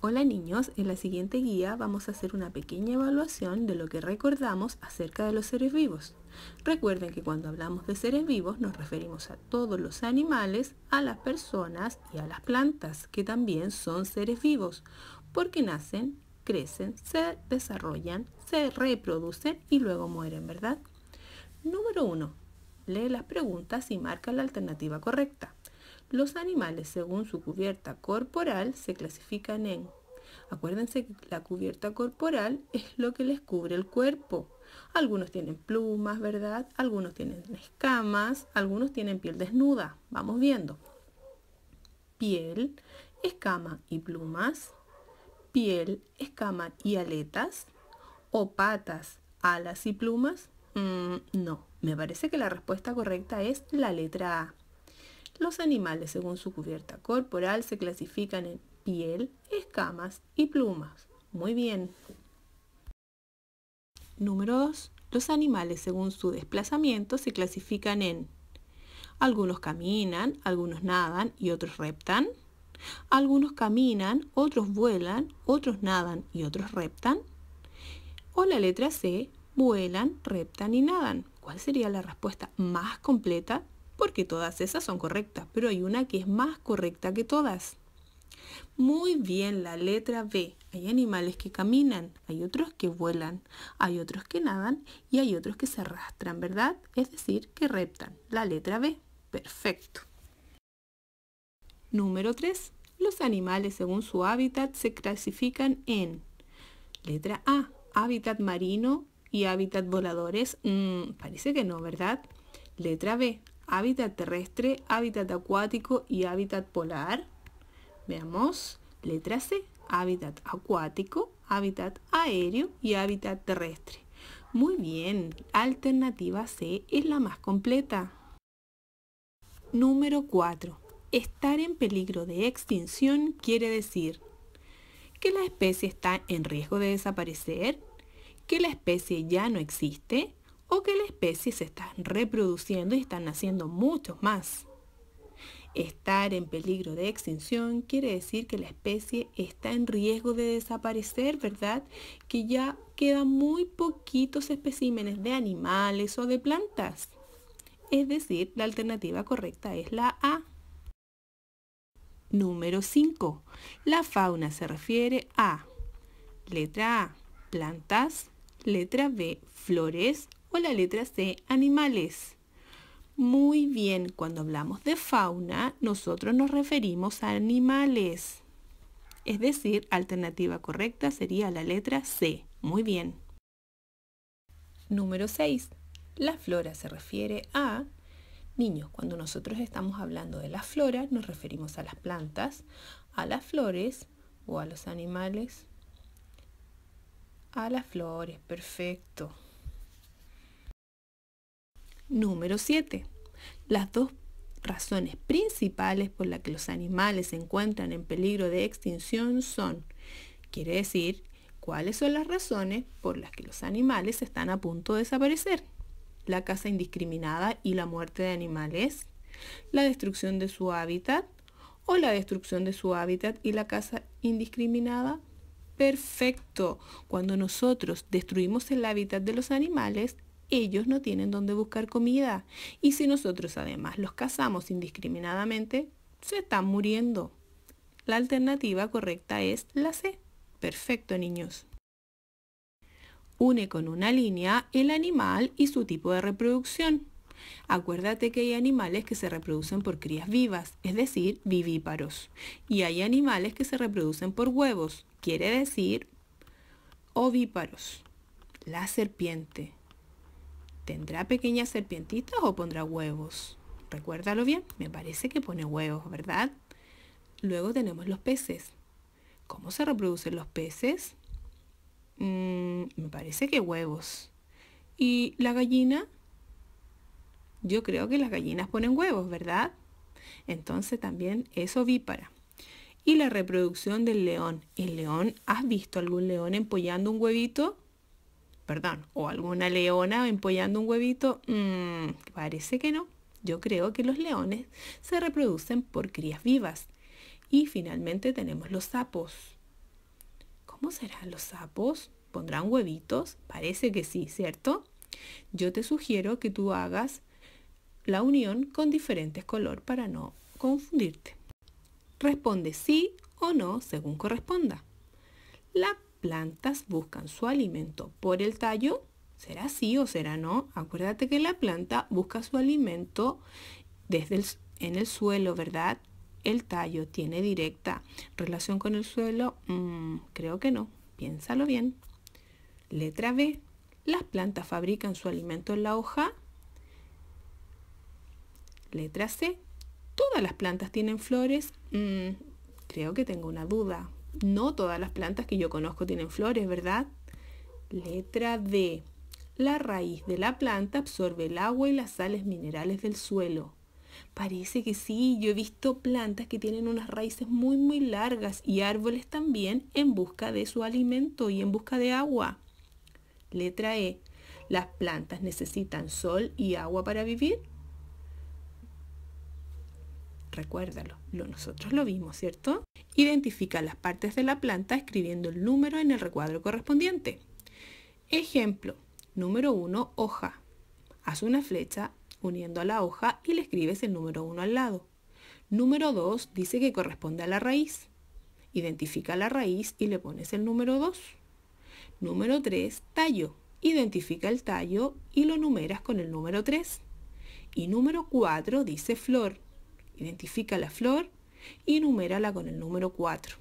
Hola niños, en la siguiente guía vamos a hacer una pequeña evaluación de lo que recordamos acerca de los seres vivos. Recuerden que cuando hablamos de seres vivos nos referimos a todos los animales, a las personas y a las plantas, que también son seres vivos, porque nacen, crecen, se desarrollan, se reproducen y luego mueren, ¿verdad? Número 1. Lee las preguntas y marca la alternativa correcta. Los animales, según su cubierta corporal, se clasifican en... Acuérdense que la cubierta corporal es lo que les cubre el cuerpo. Algunos tienen plumas, ¿verdad? Algunos tienen escamas, algunos tienen piel desnuda. Vamos viendo. Piel, escama y plumas. Piel, escama y aletas. O patas, alas y plumas. Mm, no, me parece que la respuesta correcta es la letra A. Los animales, según su cubierta corporal, se clasifican en piel, escamas y plumas. Muy bien. Número 2. Los animales, según su desplazamiento, se clasifican en algunos caminan, algunos nadan y otros reptan. Algunos caminan, otros vuelan, otros nadan y otros reptan. O la letra C, vuelan, reptan y nadan. ¿Cuál sería la respuesta más completa? porque todas esas son correctas, pero hay una que es más correcta que todas. Muy bien, la letra B. Hay animales que caminan, hay otros que vuelan, hay otros que nadan y hay otros que se arrastran, ¿verdad? Es decir, que reptan. La letra B. Perfecto. Número 3. Los animales según su hábitat se clasifican en letra A, hábitat marino y hábitat voladores. Mm, parece que no, ¿verdad? Letra B, hábitat terrestre, hábitat acuático y hábitat polar. Veamos, letra C, hábitat acuático, hábitat aéreo y hábitat terrestre. Muy bien, alternativa C es la más completa. Número 4. Estar en peligro de extinción quiere decir que la especie está en riesgo de desaparecer, que la especie ya no existe, o que la especie se está reproduciendo y están naciendo muchos más. Estar en peligro de extinción quiere decir que la especie está en riesgo de desaparecer, ¿verdad? Que ya quedan muy poquitos especímenes de animales o de plantas. Es decir, la alternativa correcta es la A. Número 5. La fauna se refiere a letra A, plantas, letra B, flores o la letra C, animales. Muy bien, cuando hablamos de fauna, nosotros nos referimos a animales. Es decir, alternativa correcta sería la letra C. Muy bien. Número 6. La flora se refiere a... Niños, cuando nosotros estamos hablando de la flora, nos referimos a las plantas, a las flores o a los animales. A las flores, perfecto. Número 7. Las dos razones principales por las que los animales se encuentran en peligro de extinción son, quiere decir, cuáles son las razones por las que los animales están a punto de desaparecer. La caza indiscriminada y la muerte de animales, la destrucción de su hábitat o la destrucción de su hábitat y la caza indiscriminada. Perfecto. Cuando nosotros destruimos el hábitat de los animales, ellos no tienen dónde buscar comida. Y si nosotros además los cazamos indiscriminadamente, se están muriendo. La alternativa correcta es la C. Perfecto, niños. Une con una línea el animal y su tipo de reproducción. Acuérdate que hay animales que se reproducen por crías vivas, es decir, vivíparos. Y hay animales que se reproducen por huevos, quiere decir ovíparos. La serpiente, ¿Tendrá pequeñas serpientitas o pondrá huevos? Recuérdalo bien, me parece que pone huevos, ¿verdad? Luego tenemos los peces. ¿Cómo se reproducen los peces? Mm, me parece que huevos. ¿Y la gallina? Yo creo que las gallinas ponen huevos, ¿verdad? Entonces también es ovípara. Y la reproducción del león. ¿El león? ¿Has visto algún león empollando un huevito? perdón, o alguna leona empollando un huevito, mm, parece que no. Yo creo que los leones se reproducen por crías vivas. Y finalmente tenemos los sapos. ¿Cómo serán los sapos? ¿Pondrán huevitos? Parece que sí, ¿cierto? Yo te sugiero que tú hagas la unión con diferentes color para no confundirte. Responde sí o no según corresponda. La plantas buscan su alimento por el tallo, será sí o será no. Acuérdate que la planta busca su alimento desde el, en el suelo, ¿verdad? El tallo tiene directa relación con el suelo. Mm, creo que no. Piénsalo bien. Letra B. Las plantas fabrican su alimento en la hoja. Letra C. Todas las plantas tienen flores. Mm, creo que tengo una duda. No todas las plantas que yo conozco tienen flores, ¿verdad? Letra D. La raíz de la planta absorbe el agua y las sales minerales del suelo. Parece que sí, yo he visto plantas que tienen unas raíces muy muy largas y árboles también en busca de su alimento y en busca de agua. Letra E. ¿Las plantas necesitan sol y agua para vivir? Recuérdalo, nosotros lo vimos, ¿cierto? Identifica las partes de la planta escribiendo el número en el recuadro correspondiente. Ejemplo, número 1, hoja. Haz una flecha uniendo a la hoja y le escribes el número 1 al lado. Número 2 dice que corresponde a la raíz. Identifica la raíz y le pones el número 2. Número 3, tallo. Identifica el tallo y lo numeras con el número 3. Y número 4 dice flor. Identifica la flor y numérala con el número 4.